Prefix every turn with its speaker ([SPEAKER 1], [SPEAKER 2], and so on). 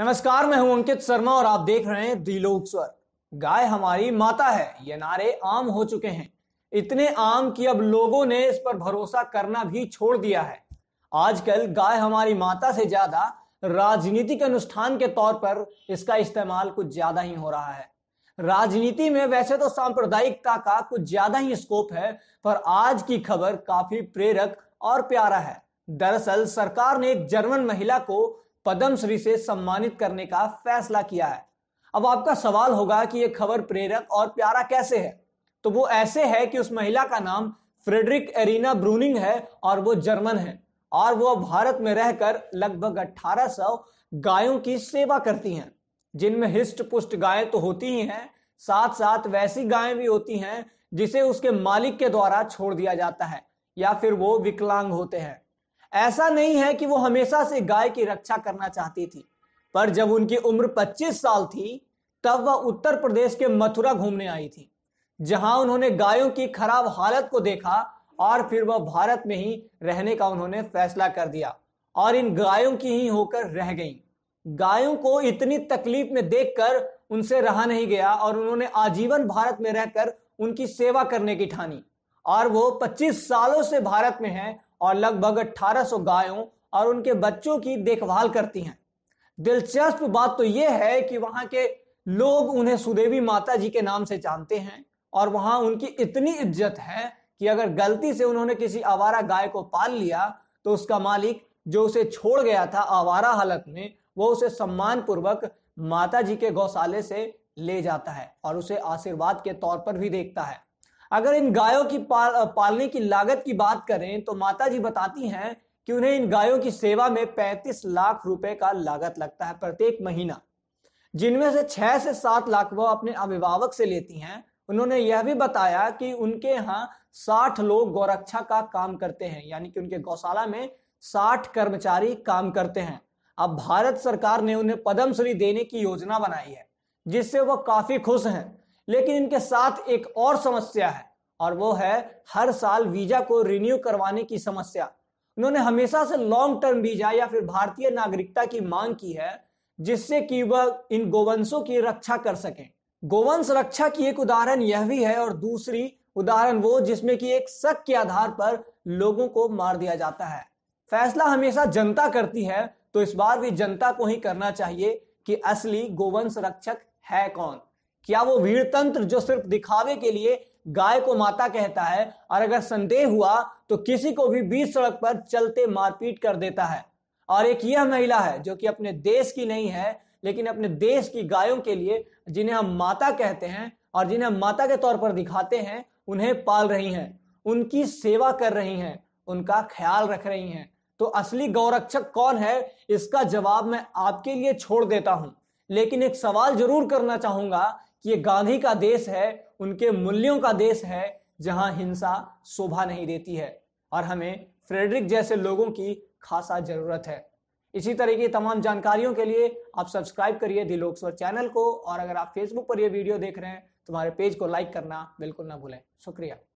[SPEAKER 1] नमस्कार मैं हूं अंकित शर्मा और आप देख रहे हैं दिलोक स्वर गाय हमारी माता है ये नारे आम हो चुके हैं इतने आम कि अब लोगों ने इस पर भरोसा करना भी छोड़ दिया है आजकल गाय हमारी माता से ज्यादा राजनीतिक अनुष्ठान के तौर पर इसका इस्तेमाल कुछ ज्यादा ही हो रहा है राजनीति में वैसे तो सांप्रदायिकता का कुछ ज्यादा ही स्कोप है पर आज की खबर काफी प्रेरक और प्यारा है दरअसल सरकार ने एक जर्मन महिला को पद्मश्री से सम्मानित करने का फैसला किया है अब आपका सवाल होगा कि यह खबर प्रेरक और प्यारा कैसे है तो वो ऐसे है कि उस महिला का नाम फ्रेडरिक एरिना ब्रूनिंग है और वो जर्मन है और वो भारत में रहकर लगभग 1800 गायों की सेवा करती हैं जिनमें हिस्ट पुष्ट गायें तो होती ही हैं साथ साथ वैसी गायें भी होती हैं जिसे उसके मालिक के द्वारा छोड़ दिया जाता है या फिर वो विकलांग होते हैं ऐसा नहीं है कि वो हमेशा से गाय की रक्षा करना चाहती थी पर जब उनकी उम्र 25 साल थी तब वह उत्तर प्रदेश के मथुरा घूमने आई थी जहां उन्होंने गायों की खराब हालत को देखा और फिर वह भारत में ही रहने का उन्होंने फैसला कर दिया और इन गायों की ही होकर रह गईं गायों को इतनी तकलीफ में देखकर उनसे रहा नहीं गया और उन्होंने आजीवन भारत में रहकर उनकी सेवा करने की ठानी और वो 25 सालों से भारत में हैं और लगभग 1800 गायों और उनके बच्चों की देखभाल करती हैं दिलचस्प बात तो यह है कि वहां के लोग उन्हें सुदेवी माता जी के नाम से जानते हैं और वहां उनकी इतनी इज्जत है कि अगर गलती से उन्होंने किसी आवारा गाय को पाल लिया तो उसका मालिक जो उसे छोड़ गया था आवारा हालत में वो उसे सम्मान पूर्वक माता जी के गौशाले से ले जाता है और उसे आशीर्वाद के तौर पर भी देखता है अगर इन गायों की पाल, पालने की लागत की बात करें तो माता जी बताती हैं कि उन्हें इन गायों की सेवा में 35 लाख रुपए का लागत लगता है प्रत्येक महीना जिनमें से छह से सात लाख वह अपने अभिभावक से लेती हैं उन्होंने यह भी बताया कि उनके यहाँ साठ लोग गौरक्षा का काम करते हैं यानी कि उनके गौशाला में साठ कर्मचारी काम करते हैं अब भारत सरकार ने उन्हें पद्मश्री देने की योजना बनाई है जिससे वह काफी खुश हैं लेकिन इनके साथ एक और समस्या है और वो है हर साल वीजा को रिन्यू करवाने की समस्या उन्होंने हमेशा से लॉन्ग टर्म वीजा या फिर भारतीय नागरिकता की मांग की है जिससे कि वह इन गोवंशों की रक्षा कर सके गोवंश रक्षा की एक उदाहरण यह भी है और दूसरी उदाहरण वो जिसमें कि एक शक के आधार पर लोगों को मार दिया जाता है फैसला हमेशा जनता करती है तो इस बार भी जनता को ही करना चाहिए कि असली गोवंश रक्षक है कौन क्या वो वीर तंत्र जो सिर्फ दिखावे के लिए गाय को माता कहता है और अगर संदेह हुआ तो किसी को भी बीच सड़क पर चलते मारपीट कर देता है और एक यह महिला है जो कि अपने देश की नहीं है लेकिन अपने देश की गायों के लिए जिन्हें हम माता कहते हैं और जिन्हें हम माता के तौर पर दिखाते हैं उन्हें पाल रही हैं उनकी सेवा कर रही हैं उनका ख्याल रख रही हैं तो असली गौरक्षक कौन है इसका जवाब मैं आपके लिए छोड़ देता हूं लेकिन एक सवाल जरूर करना चाहूंगा कि ये गांधी का देश है उनके मूल्यों का देश है जहां हिंसा शोभा नहीं देती है और हमें फ्रेडरिक जैसे लोगों की खासा जरूरत है इसी तरह की तमाम जानकारियों के लिए आप सब्सक्राइब करिए दी चैनल को और अगर आप फेसबुक पर यह वीडियो देख रहे हैं तो हमारे पेज को लाइक करना बिल्कुल ना भूलें शुक्रिया